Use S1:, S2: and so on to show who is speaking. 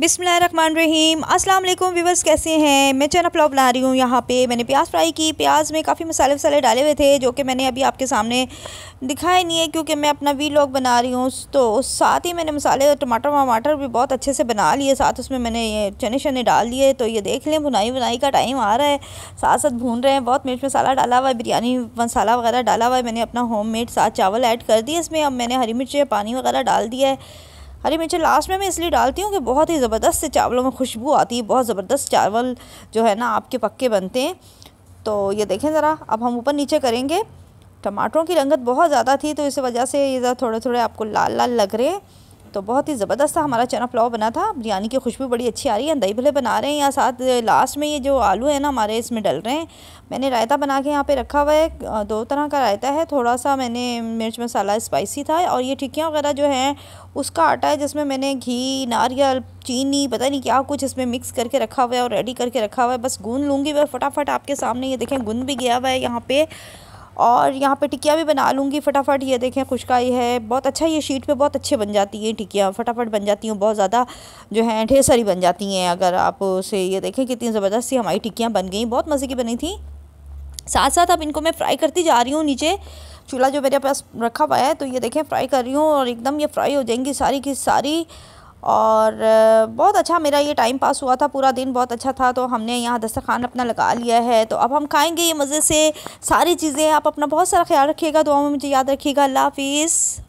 S1: बिसमीम अल्लाम व्यूवर्स कैसे हैं मैं चना पुलाव बना रही हूँ यहाँ पे मैंने प्याज फ्राई की प्याज में काफ़ी मसाले वसाले डाले हुए थे जो कि मैंने अभी आपके सामने दिखाए नहीं है क्योंकि मैं अपना वी लॉग बना रही हूँ तो साथ ही मैंने मसाले टमाटर वमाटर भी बहुत अच्छे से बना लिए साथ उसमें मैंने ये चने शने डाल दिए तो ये देख लें भुनाई बुनाई का टाइम आ रहा है साथ साथ भून रहे हैं बहुत मिर्च मसाला डाला हुआ है बिरयानी मसाला वगैरह डाला हुआ है मैंने अपना होम मेड साथ चावल ऐड कर दिए इसमें अब मैंने हरी मिर्च पानी वगैरह डाल दिया है हरी मिर्च लास्ट में मैं इसलिए डालती हूँ कि बहुत ही ज़बरदस्त से चावलों में खुशबू आती है बहुत ज़बरदस्त चावल जो है ना आपके पक्के बनते हैं तो ये देखें ज़रा अब हम ऊपर नीचे करेंगे टमाटरों की रंगत बहुत ज़्यादा थी तो इस वजह से ये ज़रा थोड़े थोड़े आपको लाल लाल लग रहे हैं तो बहुत ही ज़बरदस्त हमारा चना पुलाव बना था बिरयानी की खुशबू बड़ी अच्छी आ रही है दही भले बना रहे हैं या साथ लास्ट में ये जो आलू है ना हमारे इसमें डल रहे हैं मैंने रायता बना के यहाँ पे रखा हुआ है दो तरह का रायता है थोड़ा सा मैंने मिर्च मसाला स्पाइसी था और ये टिक्कियाँ वगैरह जो हैं उसका आटा है जिसमें मैंने घी नारियल चीनी पता नहीं क्या कुछ इसमें मिक्स करके रखा हुआ है और रेडी करके रखा हुआ है बस गून लूँगी मैं फटाफट आपके सामने ये देखें गुन भी गया हुआ है यहाँ पर और यहाँ पे टिकिया भी बना लूँगी फटाफट ये देखें खुशकाई है बहुत अच्छा ये शीट पे बहुत अच्छे बन जाती है टिकिया फटाफट बन जाती हूँ बहुत ज़्यादा जो है ढेर सारी बन जाती हैं अगर आप उसे ये देखें कितनी ज़बरदस्त सी हमारी टिकियाँ बन गई बहुत मज़े की बनी थी साथ साथ अब इनको मैं फ्राई करती जा रही हूँ नीचे चूल्हा जो मेरे पास रखा हुआ है तो ये देखें फ्राई कर रही हूँ और एकदम ये फ्राई हो जाएंगी सारी की सारी और बहुत अच्छा मेरा ये टाइम पास हुआ था पूरा दिन बहुत अच्छा था तो हमने यहाँ दस्तरखान अपना लगा लिया है तो अब हम खाएँगे ये मज़े से सारी चीज़ें आप अपना बहुत सारा ख्याल रखिएगा दुआ में मुझे याद रखिएगा अल्लाह हाफिज़